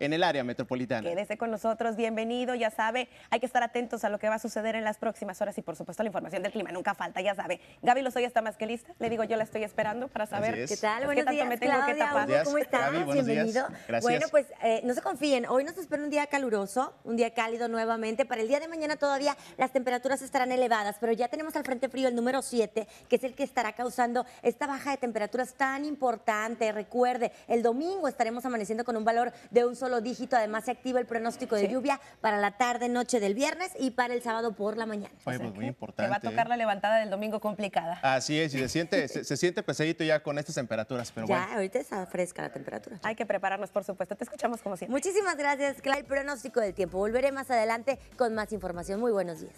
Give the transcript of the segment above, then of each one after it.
en el área metropolitana. Quédese con nosotros, bienvenido, ya sabe, hay que estar atentos a lo que va a suceder en las próximas horas y por supuesto la información del clima nunca falta, ya sabe. Gaby Lozoya está más que lista, le digo yo la estoy esperando para saber qué tal, qué me tengo que tapar. ¿Cómo estás? bienvenido. Bueno, pues eh, no se confíen, hoy nos espera un día caluroso, un día cálido nuevamente, para el día de mañana todavía las temperaturas estarán elevadas, pero ya tenemos al frente frío el número 7, que es el que estará causando esta baja de temperaturas tan importante. Recuerde, el domingo estaremos amaneciendo con un valor de un solo dígito. Además, se activa el pronóstico de lluvia para la tarde, noche del viernes y para el sábado por la mañana. Pues, muy importante. va a tocar ¿eh? la levantada del domingo complicada. Así es, y se siente, se, siente pesadito ya con estas temperaturas, pero ya, ahorita está fresca la temperatura. Hay que prepararnos, por supuesto. Te escuchamos como siempre. Muchísimas gracias, el Pronóstico del tiempo. Volveré más adelante con más información. Muy buenos días.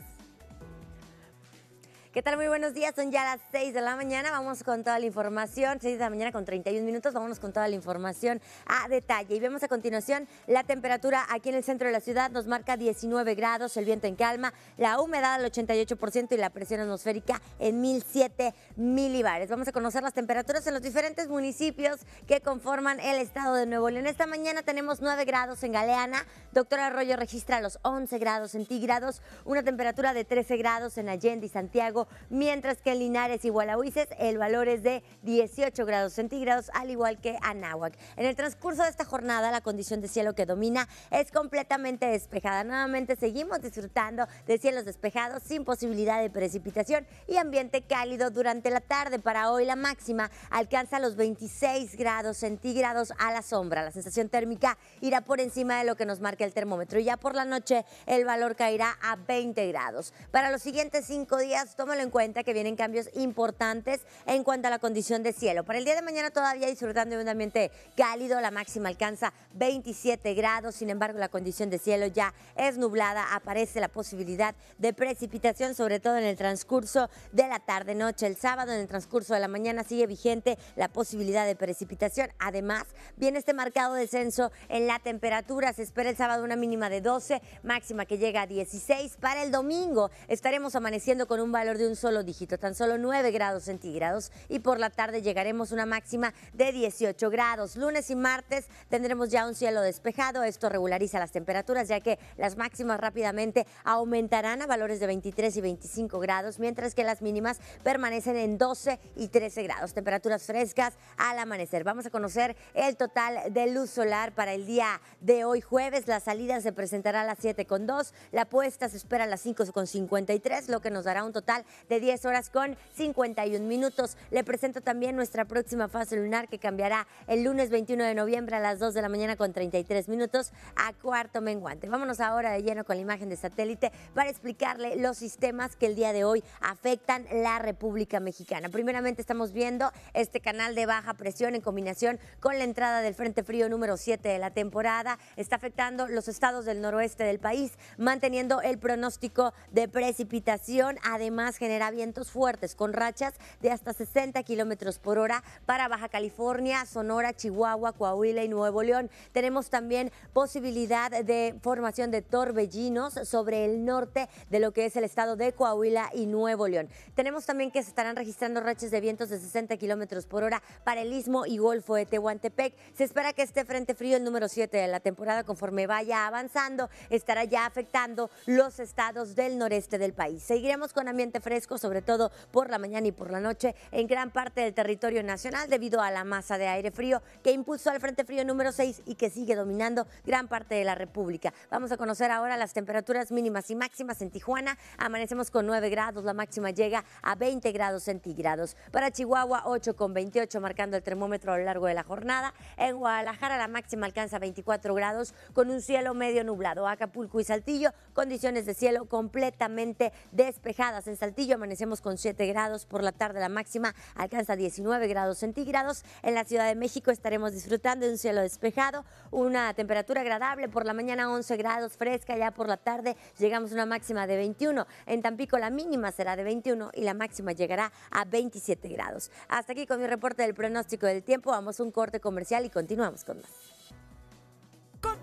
¿Qué tal? Muy buenos días. Son ya las 6 de la mañana. Vamos con toda la información. 6 de la mañana con 31 minutos. vamos con toda la información a detalle. Y vemos a continuación la temperatura aquí en el centro de la ciudad. Nos marca 19 grados, el viento en calma, la humedad al 88% y la presión atmosférica en 1007 milibares. Vamos a conocer las temperaturas en los diferentes municipios que conforman el estado de Nuevo León. Esta mañana tenemos 9 grados en Galeana. Doctor Arroyo registra los 11 grados centígrados, una temperatura de 13 grados en Allende y Santiago mientras que en Linares y Gualahuises el valor es de 18 grados centígrados, al igual que Anáhuac. En el transcurso de esta jornada, la condición de cielo que domina es completamente despejada. Nuevamente seguimos disfrutando de cielos despejados sin posibilidad de precipitación y ambiente cálido durante la tarde. Para hoy la máxima alcanza los 26 grados centígrados a la sombra. La sensación térmica irá por encima de lo que nos marca el termómetro y ya por la noche el valor caerá a 20 grados. Para los siguientes cinco días, toma en cuenta que vienen cambios importantes en cuanto a la condición de cielo. Para el día de mañana todavía disfrutando de un ambiente cálido, la máxima alcanza 27 grados, sin embargo la condición de cielo ya es nublada, aparece la posibilidad de precipitación, sobre todo en el transcurso de la tarde-noche. El sábado, en el transcurso de la mañana, sigue vigente la posibilidad de precipitación. Además, viene este marcado descenso en la temperatura. Se espera el sábado una mínima de 12, máxima que llega a 16. Para el domingo estaremos amaneciendo con un valor de un solo dígito, tan solo 9 grados centígrados y por la tarde llegaremos a una máxima de 18 grados. Lunes y martes tendremos ya un cielo despejado, esto regulariza las temperaturas ya que las máximas rápidamente aumentarán a valores de 23 y 25 grados, mientras que las mínimas permanecen en 12 y 13 grados. Temperaturas frescas al amanecer. Vamos a conocer el total de luz solar para el día de hoy jueves. La salida se presentará a las con 2 la puesta se espera a las con 53, lo que nos dará un total de 10 horas con 51 minutos. Le presento también nuestra próxima fase lunar que cambiará el lunes 21 de noviembre a las 2 de la mañana con 33 minutos a cuarto menguante. Vámonos ahora de lleno con la imagen de satélite para explicarle los sistemas que el día de hoy afectan la República Mexicana. Primeramente estamos viendo este canal de baja presión en combinación con la entrada del Frente Frío número 7 de la temporada. Está afectando los estados del noroeste del país, manteniendo el pronóstico de precipitación. Además, genera vientos fuertes con rachas de hasta 60 kilómetros por hora para Baja California, Sonora, Chihuahua, Coahuila y Nuevo León. Tenemos también posibilidad de formación de torbellinos sobre el norte de lo que es el estado de Coahuila y Nuevo León. Tenemos también que se estarán registrando rachas de vientos de 60 kilómetros por hora para el istmo y golfo de Tehuantepec. Se espera que este frente frío, el número 7 de la temporada, conforme vaya avanzando, estará ya afectando los estados del noreste del país. Seguiremos con ambiente fresco, sobre todo por la mañana y por la noche, en gran parte del territorio nacional debido a la masa de aire frío que impulsó al Frente Frío número 6 y que sigue dominando gran parte de la República. Vamos a conocer ahora las temperaturas mínimas y máximas en Tijuana. Amanecemos con 9 grados, la máxima llega a 20 grados centígrados. Para Chihuahua, 8 con 28, marcando el termómetro a lo largo de la jornada. En Guadalajara, la máxima alcanza 24 grados con un cielo medio nublado. Acapulco y Saltillo, condiciones de cielo completamente despejadas. En Saltillo, amanecemos con 7 grados por la tarde, la máxima alcanza 19 grados centígrados. En la Ciudad de México estaremos disfrutando de un cielo despejado, una temperatura agradable por la mañana 11 grados fresca, ya por la tarde llegamos a una máxima de 21. En Tampico la mínima será de 21 y la máxima llegará a 27 grados. Hasta aquí con mi reporte del pronóstico del tiempo, vamos a un corte comercial y continuamos con más.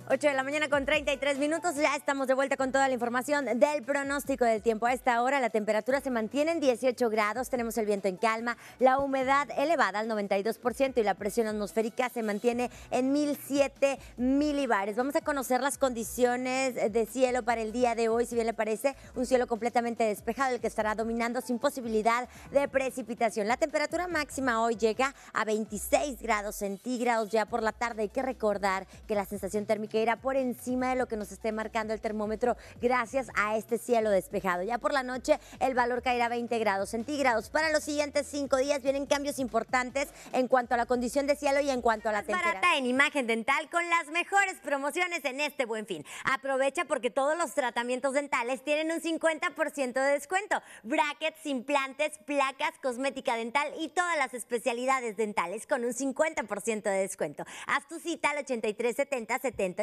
8 de la mañana con 33 minutos, ya estamos de vuelta con toda la información del pronóstico del tiempo. A esta hora la temperatura se mantiene en 18 grados, tenemos el viento en calma, la humedad elevada al 92% y la presión atmosférica se mantiene en 1007 milibares. Vamos a conocer las condiciones de cielo para el día de hoy, si bien le parece, un cielo completamente despejado, el que estará dominando sin posibilidad de precipitación. La temperatura máxima hoy llega a 26 grados centígrados ya por la tarde. Hay que recordar que la sensación térmica era por encima de lo que nos esté marcando el termómetro gracias a este cielo despejado. Ya por la noche el valor caerá a 20 grados centígrados. Para los siguientes cinco días vienen cambios importantes en cuanto a la condición de cielo y en cuanto a la temperatura. Barata en imagen dental con las mejores promociones en este buen fin. Aprovecha porque todos los tratamientos dentales tienen un 50% de descuento. Brackets, implantes, placas, cosmética dental y todas las especialidades dentales con un 50% de descuento. Haz tu cita al 70 70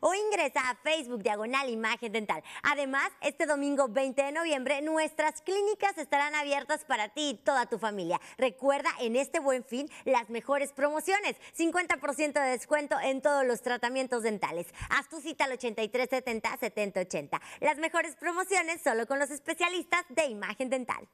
o ingresa a Facebook Diagonal Imagen Dental. Además, este domingo 20 de noviembre nuestras clínicas estarán abiertas para ti y toda tu familia. Recuerda en este buen fin las mejores promociones, 50% de descuento en todos los tratamientos dentales. Haz tu cita al 8370 7080. Las mejores promociones solo con los especialistas de Imagen Dental.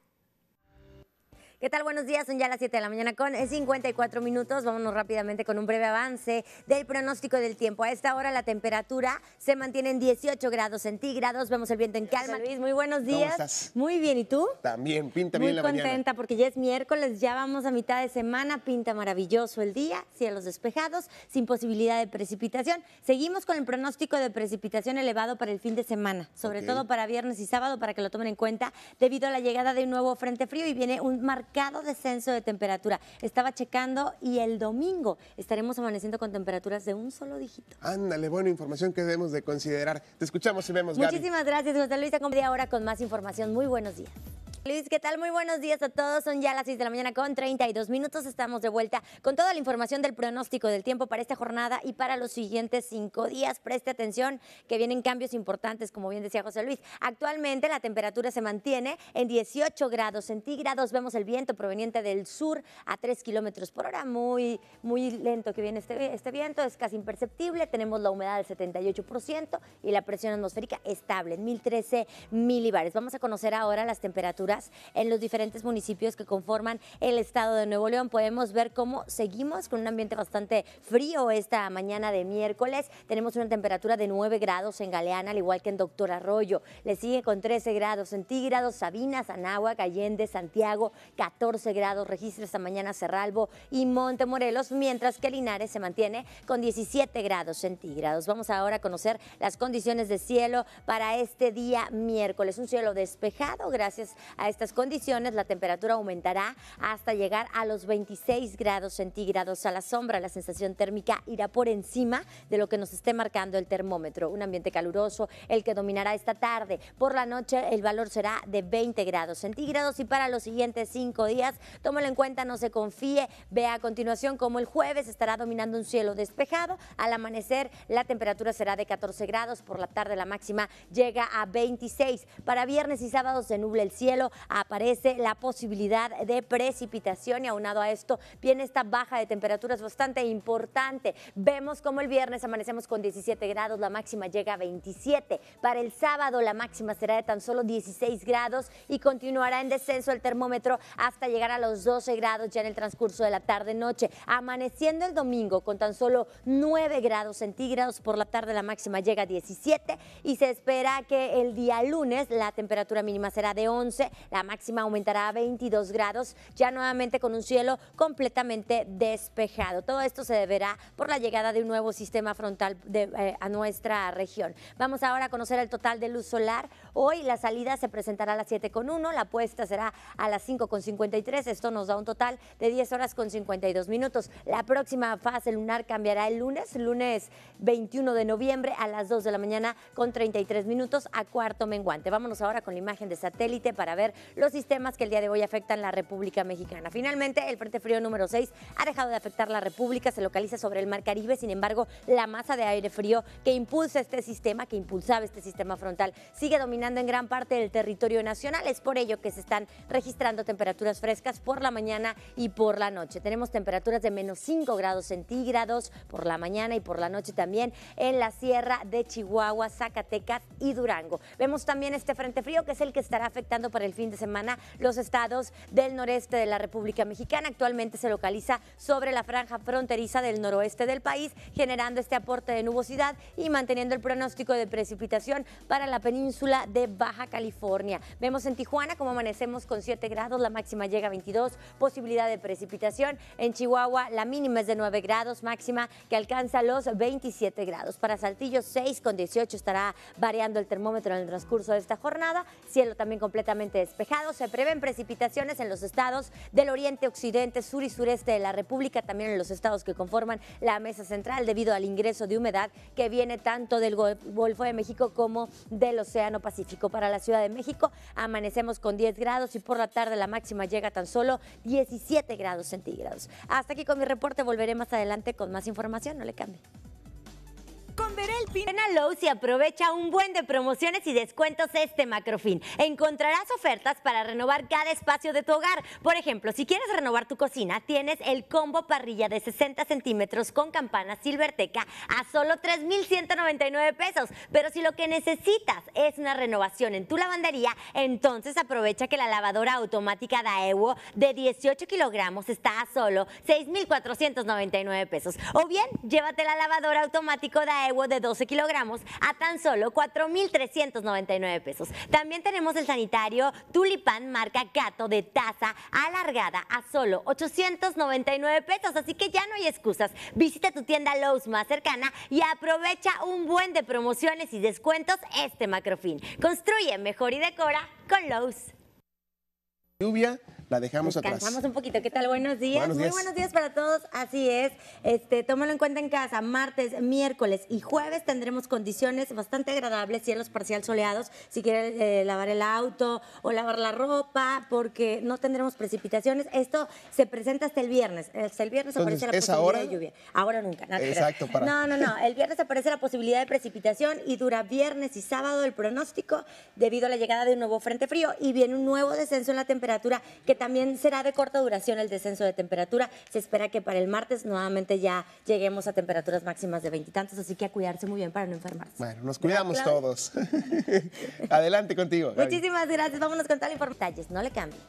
¿Qué tal? Buenos días, son ya las 7 de la mañana con 54 eh, minutos. Vámonos rápidamente con un breve avance del pronóstico del tiempo. A esta hora la temperatura se mantiene en 18 grados centígrados. Vemos el viento en calma. Luis, muy buenos días. ¿Cómo estás? Muy bien, ¿y tú? También, pinta bien la mañana. Muy contenta porque ya es miércoles, ya vamos a mitad de semana, pinta maravilloso el día, cielos despejados, sin posibilidad de precipitación. Seguimos con el pronóstico de precipitación elevado para el fin de semana, sobre todo para viernes y sábado, para que lo tomen en cuenta, debido a la llegada de un nuevo frente frío y viene un marcado marcado descenso de temperatura. Estaba checando y el domingo estaremos amaneciendo con temperaturas de un solo dígito. Ándale, buena información que debemos de considerar. Te escuchamos y vemos, Muchísimas gracias, José Luis. Te ahora con más información. Muy buenos días. Luis, ¿qué tal? Muy buenos días a todos. Son ya las 6 de la mañana con 32 minutos. Estamos de vuelta con toda la información del pronóstico del tiempo para esta jornada y para los siguientes cinco días. Preste atención que vienen cambios importantes, como bien decía José Luis. Actualmente la temperatura se mantiene en 18 grados centígrados. Vemos el viento proveniente del sur a 3 kilómetros por hora. Muy, muy lento que viene este, este viento. Es casi imperceptible. Tenemos la humedad del 78% y la presión atmosférica estable en 1013 milibares. Vamos a conocer ahora las temperaturas en los diferentes municipios que conforman el estado de Nuevo León. Podemos ver cómo seguimos con un ambiente bastante frío esta mañana de miércoles. Tenemos una temperatura de 9 grados en Galeana, al igual que en Doctor Arroyo. Le sigue con 13 grados centígrados Sabinas, Sanagua, Allende, Santiago, 14 grados registra esta mañana Cerralbo y Montemorelos, mientras que Linares se mantiene con 17 grados centígrados. Vamos ahora a conocer las condiciones de cielo para este día miércoles. Un cielo despejado gracias a estas condiciones, la temperatura aumentará hasta llegar a los 26 grados centígrados a la sombra. La sensación térmica irá por encima de lo que nos esté marcando el termómetro. Un ambiente caluroso el que dominará esta tarde. Por la noche el valor será de 20 grados centígrados y para los siguientes cinco días, tómelo en cuenta, no se confíe. Ve a continuación como el jueves estará dominando un cielo despejado. Al amanecer la temperatura será de 14 grados. Por la tarde la máxima llega a 26. Para viernes y sábados se nubla el cielo aparece la posibilidad de precipitación y aunado a esto viene esta baja de temperaturas bastante importante. Vemos como el viernes amanecemos con 17 grados, la máxima llega a 27. Para el sábado la máxima será de tan solo 16 grados y continuará en descenso el termómetro hasta llegar a los 12 grados ya en el transcurso de la tarde-noche. Amaneciendo el domingo con tan solo 9 grados centígrados por la tarde la máxima llega a 17 y se espera que el día lunes la temperatura mínima será de 11 la máxima aumentará a 22 grados, ya nuevamente con un cielo completamente despejado. Todo esto se deberá por la llegada de un nuevo sistema frontal eh, a nuestra región. Vamos ahora a conocer el total de luz solar. Hoy la salida se presentará a las 7.1, la apuesta será a las 5.53. Esto nos da un total de 10 horas con 52 minutos. La próxima fase lunar cambiará el lunes, lunes 21 de noviembre a las 2 de la mañana con 33 minutos a cuarto menguante. Vámonos ahora con la imagen de satélite para ver los sistemas que el día de hoy afectan la República Mexicana. Finalmente, el Frente Frío número 6 ha dejado de afectar la República, se localiza sobre el Mar Caribe, sin embargo, la masa de aire frío que impulsa este sistema, que impulsaba este sistema frontal, sigue dominando en gran parte del territorio nacional. Es por ello que se están registrando temperaturas frescas por la mañana y por la noche. Tenemos temperaturas de menos 5 grados centígrados por la mañana y por la noche también en la sierra de Chihuahua, Zacatecas y Durango. Vemos también este frente frío que es el que estará afectando para el fin de semana los estados del noreste de la República Mexicana. Actualmente se localiza sobre la franja fronteriza del noroeste del país, generando este aporte de nubosidad y manteniendo el pronóstico de precipitación para la península de Baja California. Vemos en Tijuana como amanecemos con 7 grados, la máxima llega a 22, posibilidad de precipitación. En Chihuahua la mínima es de 9 grados, máxima que alcanza los 27 grados. Para Saltillo 6 con 18 estará variando el termómetro en el transcurso de esta jornada. Cielo también completamente despejado. Se prevén precipitaciones en los estados del oriente, occidente, sur y sureste de la República, también en los estados que conforman la mesa central debido al ingreso de humedad que viene tanto del Golfo de México como del Océano Pacífico. Para la Ciudad de México amanecemos con 10 grados y por la tarde la máxima llega tan solo 17 grados centígrados. Hasta aquí con mi reporte, volveré más adelante con más información, no le cambie. Con Verel Pin. y y aprovecha un buen de promociones y descuentos este macrofin. Encontrarás ofertas para renovar cada espacio de tu hogar. Por ejemplo, si quieres renovar tu cocina, tienes el combo parrilla de 60 centímetros con campana silverteca a solo 3,199 pesos. Pero si lo que necesitas es una renovación en tu lavandería, entonces aprovecha que la lavadora automática Daewoo de 18 kilogramos está a solo 6,499 pesos. O bien, llévate la lavadora automática Daewoo de 12 kilogramos a tan solo 4,399 pesos. También tenemos el sanitario Tulipán marca Gato de taza alargada a solo 899 pesos. Así que ya no hay excusas. Visita tu tienda Lowe's más cercana y aprovecha un buen de promociones y descuentos este macrofin. Construye mejor y decora con Lowe's. Lluvia la dejamos Descansamos atrás. un poquito. ¿Qué tal? Buenos días. Muy buenos días para todos. Así es. Este, tómalo en cuenta en casa. Martes, miércoles y jueves tendremos condiciones bastante agradables, cielos parcial soleados. Si quieren eh, lavar el auto o lavar la ropa, porque no tendremos precipitaciones. Esto se presenta hasta el viernes. Hasta el viernes aparece la posibilidad de lluvia. Ahora nunca. Exacto. Para... No, no, no. El viernes aparece la posibilidad de precipitación y dura viernes y sábado el pronóstico debido a la llegada de un nuevo frente frío y viene un nuevo descenso en la temperatura que también será de corta duración el descenso de temperatura. Se espera que para el martes nuevamente ya lleguemos a temperaturas máximas de veintitantos, así que a cuidarse muy bien para no enfermarse. Bueno, nos cuidamos todos. Adelante contigo. Muchísimas gracias. Vámonos con tal información. No le cambien.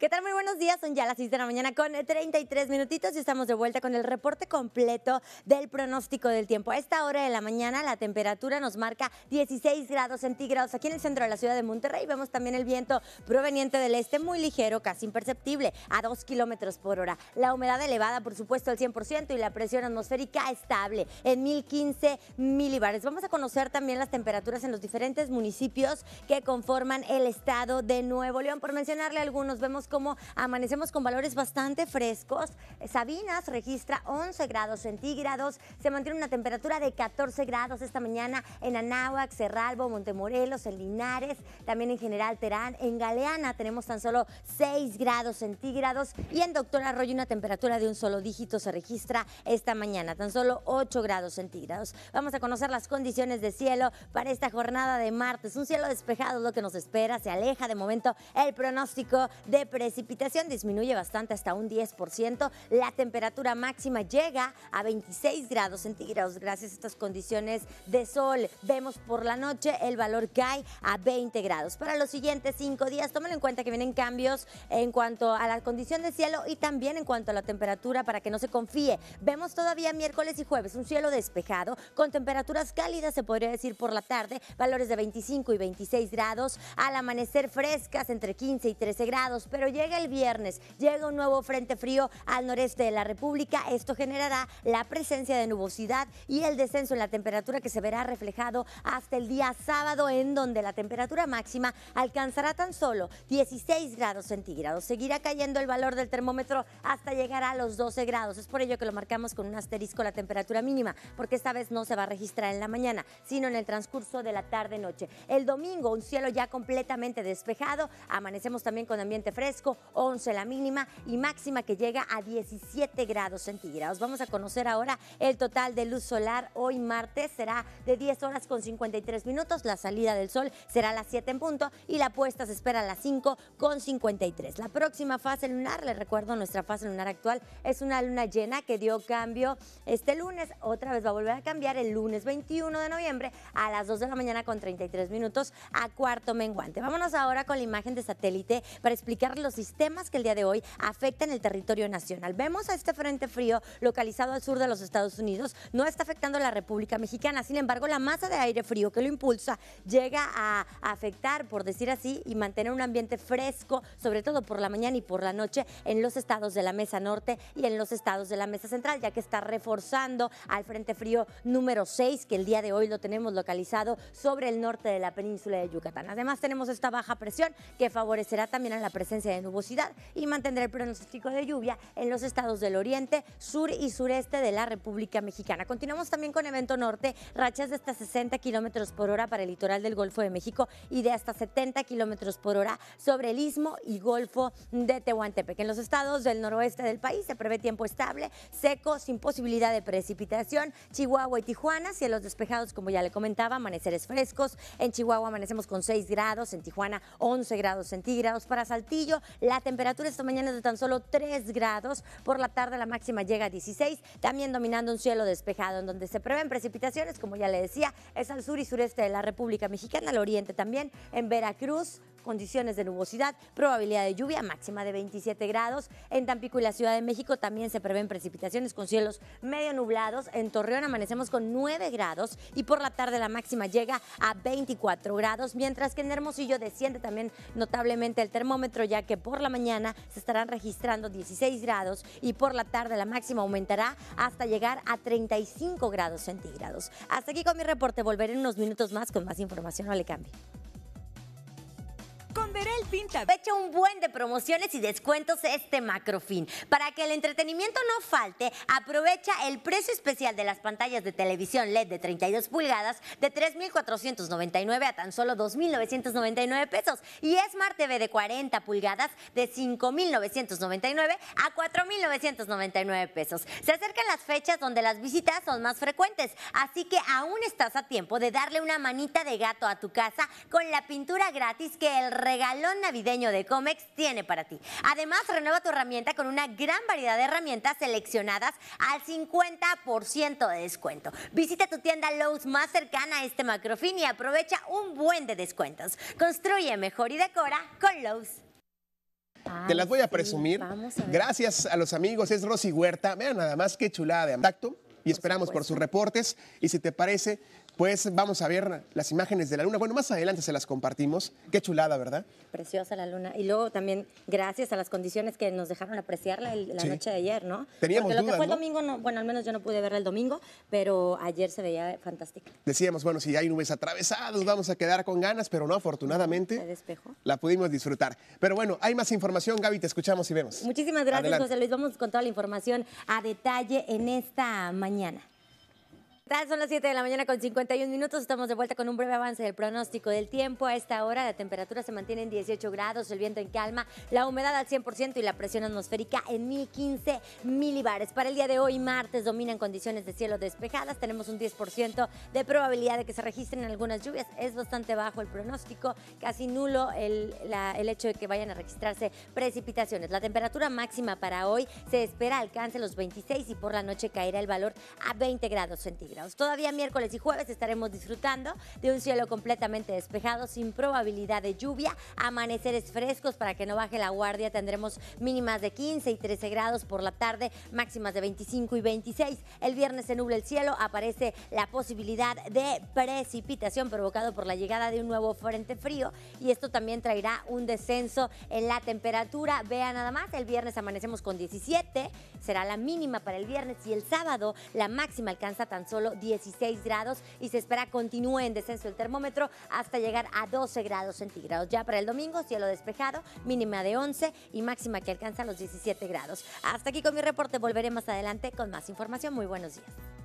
¿Qué tal? Muy buenos días. Son ya las 6 de la mañana con 33 eh, minutitos y estamos de vuelta con el reporte completo del pronóstico del tiempo. A esta hora de la mañana la temperatura nos marca 16 grados centígrados aquí en el centro de la ciudad de Monterrey. Vemos también el viento proveniente del este muy ligero, casi imperceptible, a 2 kilómetros por hora. La humedad elevada, por supuesto, al 100% y la presión atmosférica estable en 1015 milibares. Vamos a conocer también las temperaturas en los diferentes municipios que conforman el estado de Nuevo León. Por mencionarle algunos, vemos como amanecemos con valores bastante frescos. Sabinas registra 11 grados centígrados, se mantiene una temperatura de 14 grados esta mañana en Anáhuac, Cerralbo, Montemorelos, en Linares, también en General Terán, en Galeana tenemos tan solo 6 grados centígrados y en Doctor Arroyo una temperatura de un solo dígito se registra esta mañana, tan solo 8 grados centígrados. Vamos a conocer las condiciones de cielo para esta jornada de martes, un cielo despejado es lo que nos espera, se aleja de momento el pronóstico de precipitación disminuye bastante hasta un 10%. La temperatura máxima llega a 26 grados centígrados gracias a estas condiciones de sol. Vemos por la noche el valor cae a 20 grados. Para los siguientes cinco días, tómenlo en cuenta que vienen cambios en cuanto a la condición de cielo y también en cuanto a la temperatura para que no se confíe. Vemos todavía miércoles y jueves un cielo despejado con temperaturas cálidas, se podría decir por la tarde, valores de 25 y 26 grados. Al amanecer frescas entre 15 y 13 grados, pero llega el viernes, llega un nuevo frente frío al noreste de la República. Esto generará la presencia de nubosidad y el descenso en la temperatura que se verá reflejado hasta el día sábado, en donde la temperatura máxima alcanzará tan solo 16 grados centígrados. Seguirá cayendo el valor del termómetro hasta llegar a los 12 grados. Es por ello que lo marcamos con un asterisco la temperatura mínima, porque esta vez no se va a registrar en la mañana, sino en el transcurso de la tarde-noche. El domingo, un cielo ya completamente despejado. Amanecemos también con ambiente fresco 11 la mínima y máxima que llega a 17 grados centígrados. Vamos a conocer ahora el total de luz solar hoy martes. Será de 10 horas con 53 minutos. La salida del sol será a las 7 en punto y la puesta se espera a las 5 con 53. La próxima fase lunar, les recuerdo, nuestra fase lunar actual es una luna llena que dio cambio este lunes. Otra vez va a volver a cambiar el lunes 21 de noviembre a las 2 de la mañana con 33 minutos a cuarto menguante. Vámonos ahora con la imagen de satélite para explicar los sistemas que el día de hoy afectan el territorio nacional. Vemos a este frente frío localizado al sur de los Estados Unidos, no está afectando a la República Mexicana, sin embargo la masa de aire frío que lo impulsa llega a afectar, por decir así, y mantener un ambiente fresco, sobre todo por la mañana y por la noche, en los estados de la Mesa Norte y en los estados de la Mesa Central, ya que está reforzando al frente frío número 6, que el día de hoy lo tenemos localizado sobre el norte de la península de Yucatán. Además tenemos esta baja presión que favorecerá también a la presencia de nubosidad y mantendrá el pronóstico de lluvia en los estados del oriente, sur y sureste de la República Mexicana. Continuamos también con evento norte, rachas de hasta 60 kilómetros por hora para el litoral del Golfo de México y de hasta 70 kilómetros por hora sobre el istmo y Golfo de Tehuantepec. En los estados del noroeste del país se prevé tiempo estable, seco, sin posibilidad de precipitación. Chihuahua y Tijuana, cielos despejados, como ya le comentaba, amaneceres frescos. En Chihuahua amanecemos con 6 grados, en Tijuana 11 grados centígrados. Para Saltillo, la temperatura esta mañana es de tan solo 3 grados. Por la tarde la máxima llega a 16, también dominando un cielo despejado en donde se prevén precipitaciones, como ya le decía, es al sur y sureste de la República Mexicana, al oriente también, en Veracruz, condiciones de nubosidad, probabilidad de lluvia máxima de 27 grados. En Tampico y la Ciudad de México también se prevén precipitaciones con cielos medio nublados. En Torreón amanecemos con 9 grados y por la tarde la máxima llega a 24 grados, mientras que en Hermosillo desciende también notablemente el termómetro ya que que por la mañana se estarán registrando 16 grados y por la tarde la máxima aumentará hasta llegar a 35 grados centígrados. Hasta aquí con mi reporte. Volveré en unos minutos más con más información. No le cambie. Con el Pinta. Fecha un buen de promociones y descuentos este macrofin. Para que el entretenimiento no falte, aprovecha el precio especial de las pantallas de televisión LED de 32 pulgadas de 3.499 a tan solo 2.999 pesos y Smart TV de 40 pulgadas de 5.999 a 4.999 pesos. Se acercan las fechas donde las visitas son más frecuentes, así que aún estás a tiempo de darle una manita de gato a tu casa con la pintura gratis que el regalón navideño de Comex tiene para ti. Además, renueva tu herramienta con una gran variedad de herramientas seleccionadas al 50% de descuento. Visita tu tienda Lowe's más cercana a este macrofin y aprovecha un buen de descuentos. Construye mejor y decora con Lowe's. Te las voy a presumir. Gracias a los amigos, es Rosy Huerta. Vean nada más qué chulada de contacto y esperamos por sus reportes. Y si te parece, pues vamos a ver las imágenes de la luna. Bueno, más adelante se las compartimos. Qué chulada, ¿verdad? Preciosa la luna. Y luego también gracias a las condiciones que nos dejaron apreciarla la noche de ayer, ¿no? Teníamos Porque lo que fue el domingo, bueno, al menos yo no pude verla el domingo, pero ayer se veía fantástica. Decíamos, bueno, si hay nubes atravesadas, vamos a quedar con ganas, pero no, afortunadamente la pudimos disfrutar. Pero bueno, hay más información, Gaby, te escuchamos y vemos. Muchísimas gracias, José Luis. Vamos con toda la información a detalle en esta mañana. Son las 7 de la mañana con 51 minutos. Estamos de vuelta con un breve avance del pronóstico del tiempo. A esta hora la temperatura se mantiene en 18 grados, el viento en calma, la humedad al 100% y la presión atmosférica en 1015 milibares. Para el día de hoy, martes, dominan condiciones de cielo despejadas. Tenemos un 10% de probabilidad de que se registren algunas lluvias. Es bastante bajo el pronóstico, casi nulo el, el hecho de que vayan a registrarse precipitaciones. La temperatura máxima para hoy se espera alcance los 26 y por la noche caerá el valor a 20 grados centígrados. Todavía miércoles y jueves estaremos disfrutando de un cielo completamente despejado, sin probabilidad de lluvia, amaneceres frescos para que no baje la guardia. Tendremos mínimas de 15 y 13 grados por la tarde, máximas de 25 y 26. El viernes se nubla el cielo, aparece la posibilidad de precipitación provocado por la llegada de un nuevo frente frío y esto también traerá un descenso en la temperatura. Vea nada más, el viernes amanecemos con 17, será la mínima para el viernes y el sábado la máxima alcanza tan solo 16 grados y se espera continúe en descenso el termómetro hasta llegar a 12 grados centígrados. Ya para el domingo, cielo despejado, mínima de 11 y máxima que alcanza los 17 grados. Hasta aquí con mi reporte, volveremos adelante con más información. Muy buenos días.